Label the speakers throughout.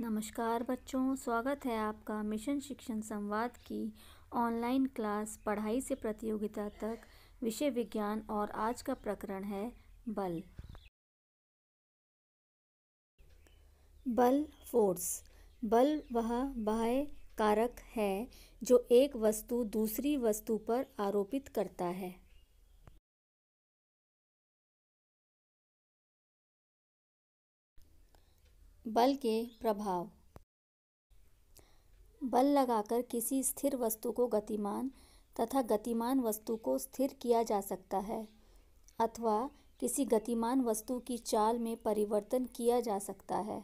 Speaker 1: नमस्कार बच्चों स्वागत है आपका मिशन शिक्षण संवाद
Speaker 2: की ऑनलाइन क्लास पढ़ाई से प्रतियोगिता तक विषय विज्ञान और आज का प्रकरण है बल बल फोर्स बल वह बाह्य कारक है जो एक वस्तु दूसरी वस्तु पर आरोपित करता है बल के प्रभाव बल लगाकर किसी
Speaker 1: स्थिर वस्तु को गतिमान तथा गतिमान वस्तु को स्थिर किया जा सकता है अथवा किसी गतिमान वस्तु की चाल में परिवर्तन किया जा सकता है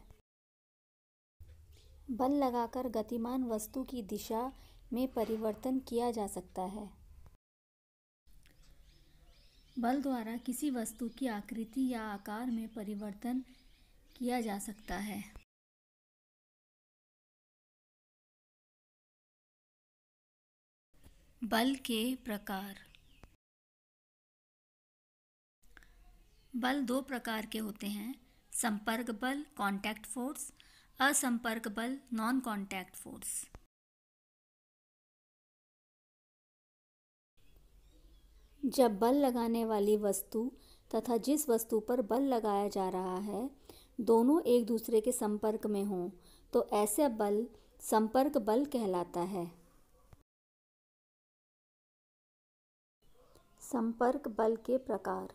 Speaker 1: बल लगाकर गतिमान वस्तु की दिशा में परिवर्तन किया जा सकता है बल
Speaker 2: द्वारा किसी वस्तु की आकृति या आकार में परिवर्तन किया जा सकता है बल के प्रकार बल दो प्रकार के होते हैं संपर्क बल कांटेक्ट फोर्स असंपर्क बल नॉन कांटेक्ट फोर्स जब बल लगाने वाली वस्तु तथा जिस वस्तु पर बल लगाया जा रहा है दोनों एक दूसरे के संपर्क में हों तो ऐसे बल संपर्क बल कहलाता है संपर्क बल के प्रकार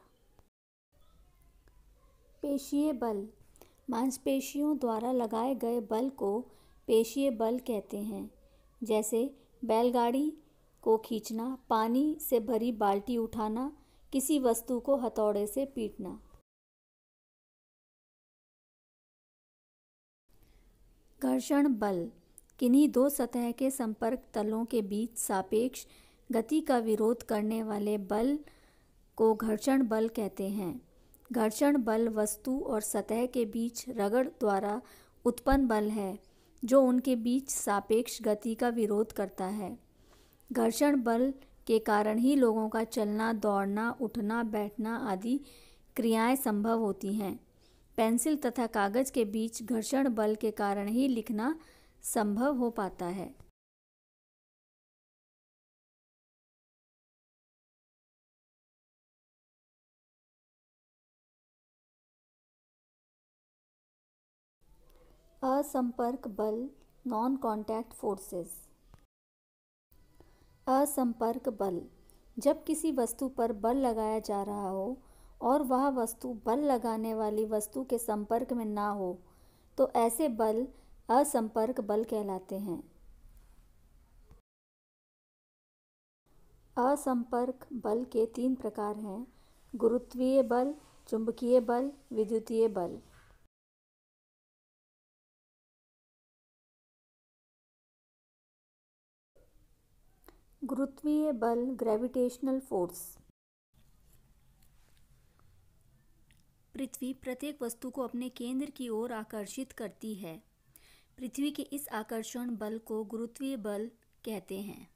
Speaker 2: पेशीय बल मांसपेशियों
Speaker 1: द्वारा लगाए गए बल को पेशीय बल कहते हैं जैसे
Speaker 2: बैलगाड़ी को खींचना पानी से भरी बाल्टी उठाना किसी वस्तु को हथौड़े से पीटना घर्षण बल किन्हीं दो सतह के संपर्क तलों
Speaker 1: के बीच सापेक्ष गति का विरोध करने वाले बल को घर्षण बल कहते हैं घर्षण बल वस्तु और सतह के बीच रगड़ द्वारा उत्पन्न बल है जो उनके बीच सापेक्ष गति का विरोध करता है घर्षण बल के कारण ही लोगों का चलना दौड़ना उठना बैठना आदि क्रियाएं संभव होती हैं पेंसिल तथा कागज़ के बीच
Speaker 2: घर्षण बल के कारण ही लिखना संभव हो पाता है असंपर्क बल नॉन कॉन्टैक्ट फोर्सेस
Speaker 1: असंपर्क बल जब किसी वस्तु पर बल लगाया जा रहा हो और वह वस्तु बल लगाने वाली वस्तु के संपर्क में ना हो
Speaker 2: तो ऐसे बल असंपर्क बल कहलाते हैं असंपर्क बल के तीन प्रकार हैं गुरुत्वीय बल चुंबकीय बल विद्युतीय बल गुरुत्वीय बल ग्रेविटेशनल फोर्स
Speaker 1: पृथ्वी प्रत्येक वस्तु को अपने केंद्र की ओर आकर्षित
Speaker 2: करती है पृथ्वी के इस आकर्षण बल को गुरुत्वीय बल कहते हैं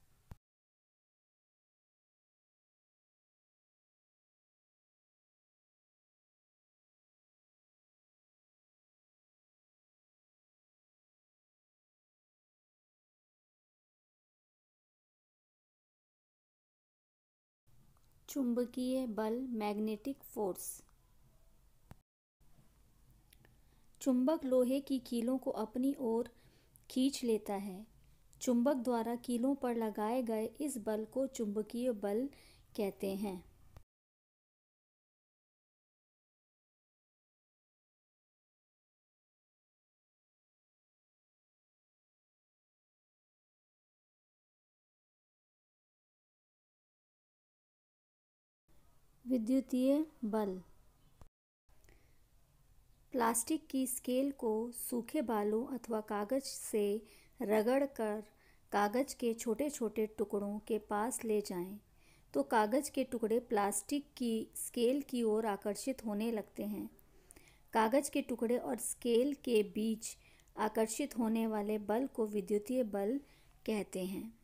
Speaker 2: चुंबकीय बल मैग्नेटिक फोर्स चुंबक
Speaker 1: लोहे की कीलों को अपनी ओर खींच लेता है चुंबक द्वारा कीलों
Speaker 2: पर लगाए गए इस बल को चुंबकीय बल कहते हैं विद्युतीय बल प्लास्टिक की स्केल को
Speaker 1: सूखे बालों अथवा कागज से रगड़कर कागज के छोटे छोटे टुकड़ों के पास ले जाएं, तो कागज के टुकड़े प्लास्टिक की स्केल की ओर आकर्षित होने लगते हैं कागज के टुकड़े और स्केल के
Speaker 2: बीच आकर्षित होने वाले बल को विद्युतीय बल कहते हैं